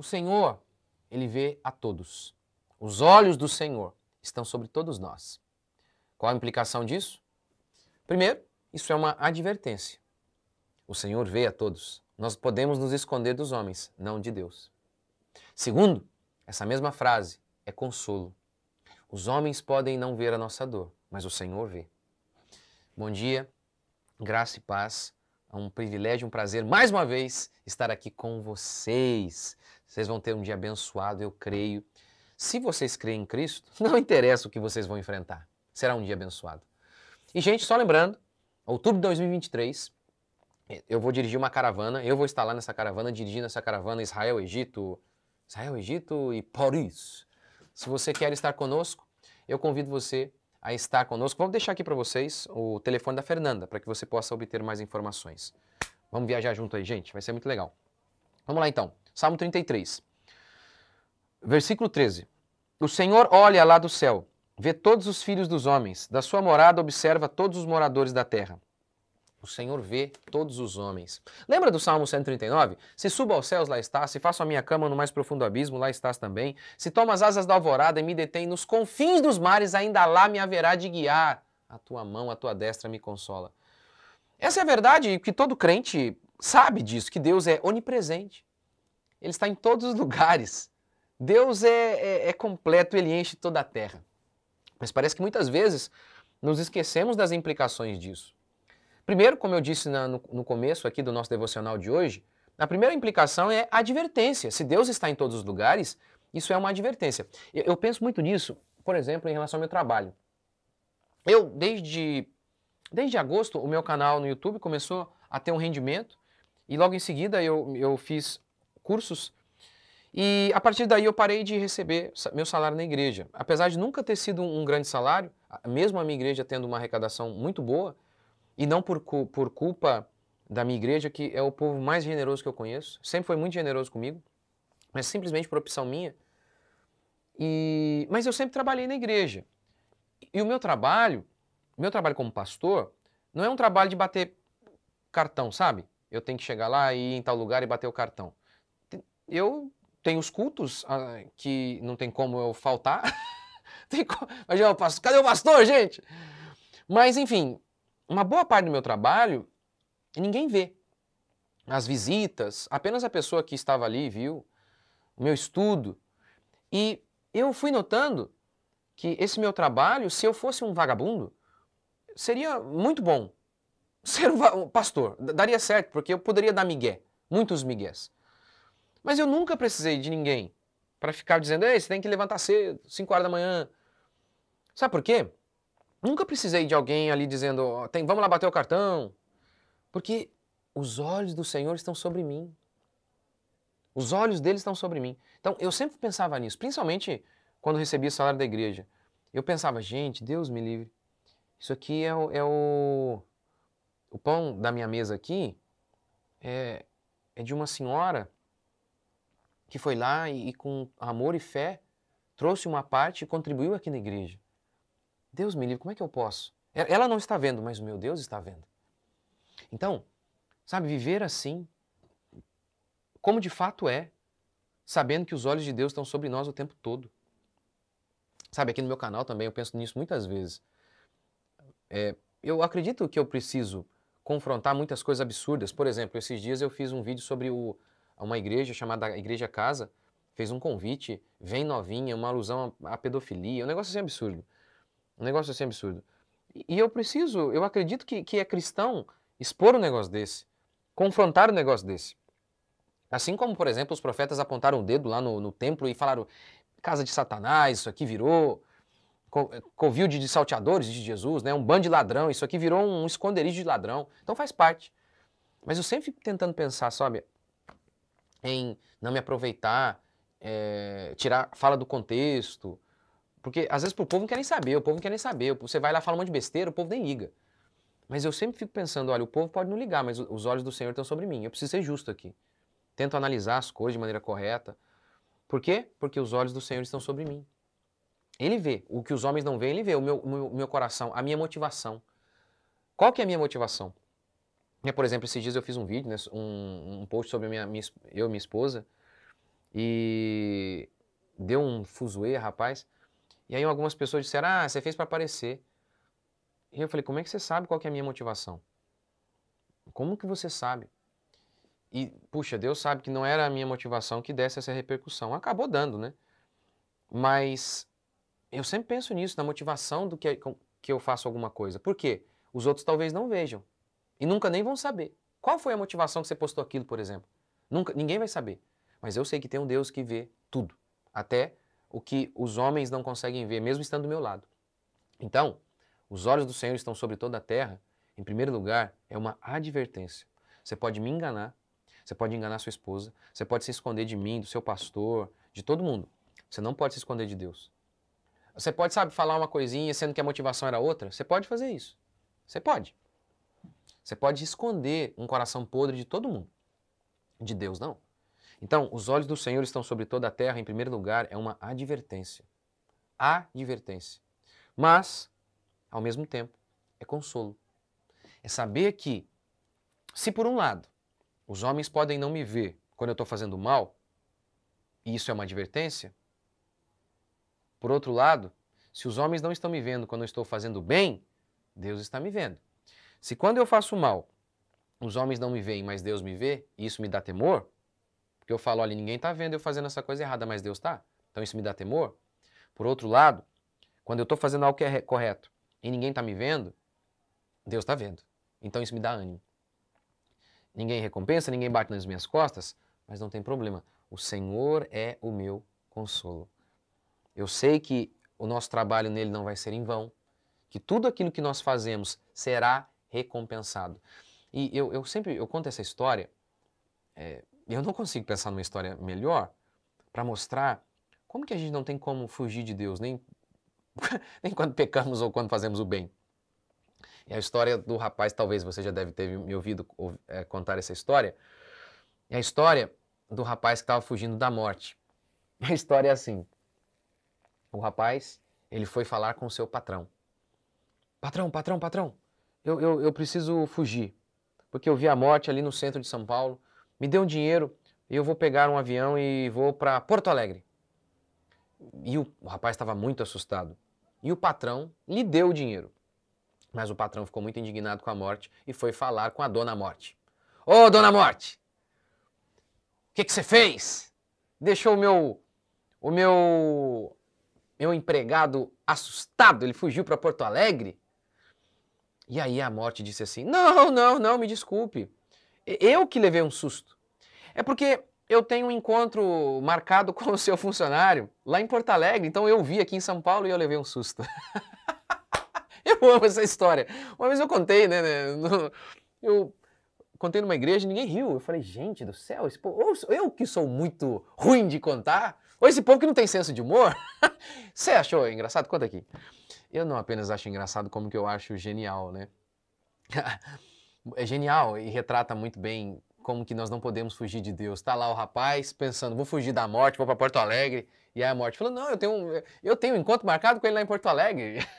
O Senhor, ele vê a todos. Os olhos do Senhor estão sobre todos nós. Qual a implicação disso? Primeiro, isso é uma advertência. O Senhor vê a todos. Nós podemos nos esconder dos homens, não de Deus. Segundo, essa mesma frase é consolo. Os homens podem não ver a nossa dor, mas o Senhor vê. Bom dia, graça e paz é um privilégio, um prazer, mais uma vez, estar aqui com vocês. Vocês vão ter um dia abençoado, eu creio. Se vocês creem em Cristo, não interessa o que vocês vão enfrentar. Será um dia abençoado. E, gente, só lembrando, outubro de 2023, eu vou dirigir uma caravana, eu vou estar lá nessa caravana, dirigindo essa caravana Israel, Egito, Israel, Egito e Paris. Se você quer estar conosco, eu convido você a estar conosco. Vamos deixar aqui para vocês o telefone da Fernanda, para que você possa obter mais informações. Vamos viajar junto aí, gente, vai ser muito legal. Vamos lá então, Salmo 33, versículo 13. O Senhor olha lá do céu, vê todos os filhos dos homens, da sua morada observa todos os moradores da terra. O Senhor vê todos os homens. Lembra do Salmo 139? Se subo aos céus, lá estás. Se faço a minha cama no mais profundo abismo, lá estás também. Se tomo as asas da alvorada e me detém nos confins dos mares, ainda lá me haverá de guiar. A tua mão, a tua destra me consola. Essa é a verdade que todo crente sabe disso, que Deus é onipresente. Ele está em todos os lugares. Deus é, é, é completo, ele enche toda a terra. Mas parece que muitas vezes nos esquecemos das implicações disso. Primeiro, como eu disse na, no, no começo aqui do nosso devocional de hoje, a primeira implicação é advertência. Se Deus está em todos os lugares, isso é uma advertência. Eu, eu penso muito nisso, por exemplo, em relação ao meu trabalho. Eu, desde, desde agosto, o meu canal no YouTube começou a ter um rendimento e logo em seguida eu, eu fiz cursos e a partir daí eu parei de receber meu salário na igreja. Apesar de nunca ter sido um grande salário, mesmo a minha igreja tendo uma arrecadação muito boa, e não por, por culpa da minha igreja, que é o povo mais generoso que eu conheço, sempre foi muito generoso comigo, mas simplesmente por opção minha. E, mas eu sempre trabalhei na igreja. E o meu trabalho, meu trabalho como pastor, não é um trabalho de bater cartão, sabe? Eu tenho que chegar lá e ir em tal lugar e bater o cartão. Eu tenho os cultos ah, que não tem como eu faltar. tem como... Mas eu passo, cadê o pastor, gente? Mas enfim, uma boa parte do meu trabalho ninguém vê. As visitas, apenas a pessoa que estava ali viu, o meu estudo. E eu fui notando que esse meu trabalho, se eu fosse um vagabundo, seria muito bom. Ser um pastor, daria certo, porque eu poderia dar migué, muitos migués. Mas eu nunca precisei de ninguém para ficar dizendo, ei, você tem que levantar cedo, 5 horas da manhã. Sabe por quê? Nunca precisei de alguém ali dizendo, oh, tem, vamos lá bater o cartão. Porque os olhos do Senhor estão sobre mim. Os olhos dele estão sobre mim. Então, eu sempre pensava nisso, principalmente quando recebia o salário da igreja. Eu pensava, gente, Deus me livre. Isso aqui é o, é o, o pão da minha mesa aqui é, é de uma senhora que foi lá e, e com amor e fé trouxe uma parte e contribuiu aqui na igreja. Deus me livre, como é que eu posso? Ela não está vendo, mas o meu Deus está vendo. Então, sabe, viver assim, como de fato é, sabendo que os olhos de Deus estão sobre nós o tempo todo. Sabe, aqui no meu canal também eu penso nisso muitas vezes. É, eu acredito que eu preciso confrontar muitas coisas absurdas. Por exemplo, esses dias eu fiz um vídeo sobre o, uma igreja chamada Igreja Casa, fez um convite, vem novinha, uma alusão à pedofilia, um negócio assim absurdo. Um negócio assim absurdo. E eu preciso, eu acredito que, que é cristão expor um negócio desse, confrontar um negócio desse. Assim como, por exemplo, os profetas apontaram o dedo lá no, no templo e falaram: casa de Satanás, isso aqui virou. Covil de salteadores de Jesus, né? um bando de ladrão, isso aqui virou um esconderijo de ladrão. Então faz parte. Mas eu sempre fico tentando pensar, sabe, em não me aproveitar, é, tirar fala do contexto, porque às vezes o povo não quer nem saber, o povo não quer nem saber. Você vai lá fala um monte de besteira, o povo nem liga. Mas eu sempre fico pensando, olha, o povo pode não ligar, mas os olhos do Senhor estão sobre mim. Eu preciso ser justo aqui. Tento analisar as coisas de maneira correta. Por quê? Porque os olhos do Senhor estão sobre mim. Ele vê. O que os homens não veem, ele vê. O meu, o meu coração, a minha motivação. Qual que é a minha motivação? É, por exemplo, esses dias eu fiz um vídeo, né, um, um, post sobre minha, minha, eu e minha esposa. E deu um fuzuê, rapaz. E aí algumas pessoas disseram, ah, você fez para aparecer. E eu falei, como é que você sabe qual que é a minha motivação? Como que você sabe? E, puxa, Deus sabe que não era a minha motivação que desse essa repercussão. Acabou dando, né? Mas eu sempre penso nisso, na motivação do que, é, que eu faço alguma coisa. Por quê? Os outros talvez não vejam. E nunca nem vão saber. Qual foi a motivação que você postou aquilo, por exemplo? Nunca, ninguém vai saber. Mas eu sei que tem um Deus que vê tudo. Até o que os homens não conseguem ver, mesmo estando do meu lado. Então, os olhos do Senhor estão sobre toda a terra, em primeiro lugar, é uma advertência. Você pode me enganar, você pode enganar sua esposa, você pode se esconder de mim, do seu pastor, de todo mundo. Você não pode se esconder de Deus. Você pode, sabe, falar uma coisinha sendo que a motivação era outra? Você pode fazer isso. Você pode. Você pode esconder um coração podre de todo mundo. De Deus, não. Então, os olhos do Senhor estão sobre toda a terra, em primeiro lugar, é uma advertência. Advertência. Mas, ao mesmo tempo, é consolo. É saber que, se por um lado, os homens podem não me ver quando eu estou fazendo mal, e isso é uma advertência, por outro lado, se os homens não estão me vendo quando eu estou fazendo bem, Deus está me vendo. Se quando eu faço mal, os homens não me veem, mas Deus me vê, e isso me dá temor, porque eu falo, olha, ninguém está vendo eu fazendo essa coisa errada, mas Deus está. Então isso me dá temor. Por outro lado, quando eu estou fazendo algo que é correto e ninguém está me vendo, Deus está vendo. Então isso me dá ânimo. Ninguém recompensa, ninguém bate nas minhas costas, mas não tem problema. O Senhor é o meu consolo. Eu sei que o nosso trabalho nele não vai ser em vão, que tudo aquilo que nós fazemos será recompensado. E eu, eu sempre eu conto essa história é, e eu não consigo pensar numa história melhor para mostrar como que a gente não tem como fugir de Deus, nem, nem quando pecamos ou quando fazemos o bem. É a história do rapaz, talvez você já deve ter me ouvido é, contar essa história. É a história do rapaz que estava fugindo da morte. A história é assim: o rapaz ele foi falar com o seu patrão. Patrão, patrão, patrão, eu, eu, eu preciso fugir, porque eu vi a morte ali no centro de São Paulo me dê um dinheiro e eu vou pegar um avião e vou para Porto Alegre. E o, o rapaz estava muito assustado. E o patrão lhe deu o dinheiro. Mas o patrão ficou muito indignado com a morte e foi falar com a dona Morte. Ô, oh, dona Morte! O que, que você fez? Deixou o meu. o meu. meu empregado assustado, ele fugiu para Porto Alegre? E aí a Morte disse assim: Não, não, não, me desculpe. Eu que levei um susto. É porque eu tenho um encontro marcado com o seu funcionário lá em Porto Alegre, então eu vi aqui em São Paulo e eu levei um susto. eu amo essa história. Uma vez eu contei, né? né eu contei numa igreja e ninguém riu. Eu falei, gente do céu, esse povo, ou eu que sou muito ruim de contar, ou esse povo que não tem senso de humor. Você achou engraçado? Conta aqui. Eu não apenas acho engraçado, como que eu acho genial, né? é genial e retrata muito bem como que nós não podemos fugir de Deus. Tá lá o rapaz pensando, vou fugir da morte, vou para Porto Alegre. E aí a morte falou, não, eu tenho, um, eu tenho um encontro marcado com ele lá em Porto Alegre.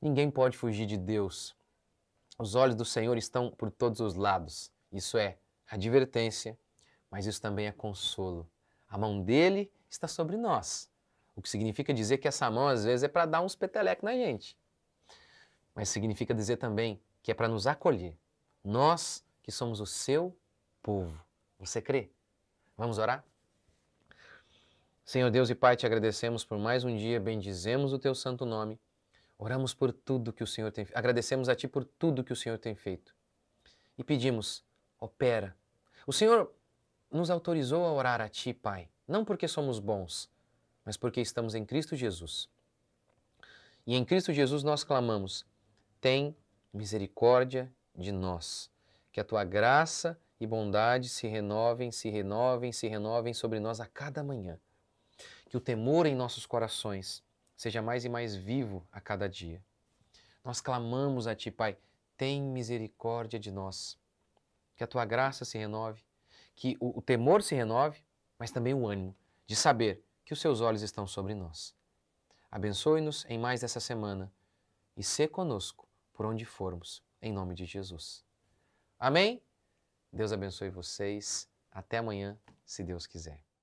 Ninguém pode fugir de Deus. Os olhos do Senhor estão por todos os lados. Isso é advertência, mas isso também é consolo. A mão dele está sobre nós. O que significa dizer que essa mão às vezes é para dar uns petelecos na gente. Mas significa dizer também que é para nos acolher. Nós que somos o seu povo. Você crê? Vamos orar? Senhor Deus e Pai, te agradecemos por mais um dia, bendizemos o teu santo nome. Oramos por tudo que o Senhor tem feito. Agradecemos a ti por tudo que o Senhor tem feito. E pedimos, opera. O Senhor nos autorizou a orar a ti, Pai, não porque somos bons, mas porque estamos em Cristo Jesus. E em Cristo Jesus nós clamamos: tem misericórdia de nós. Que a tua graça e bondade se renovem, se renovem, se renovem sobre nós a cada manhã. Que o temor em nossos corações seja mais e mais vivo a cada dia. Nós clamamos a Ti, Pai, tem misericórdia de nós. Que a Tua graça se renove, que o, o temor se renove, mas também o ânimo de saber que os Seus olhos estão sobre nós. Abençoe-nos em mais dessa semana e se conosco por onde formos, em nome de Jesus. Amém? Deus abençoe vocês. Até amanhã, se Deus quiser.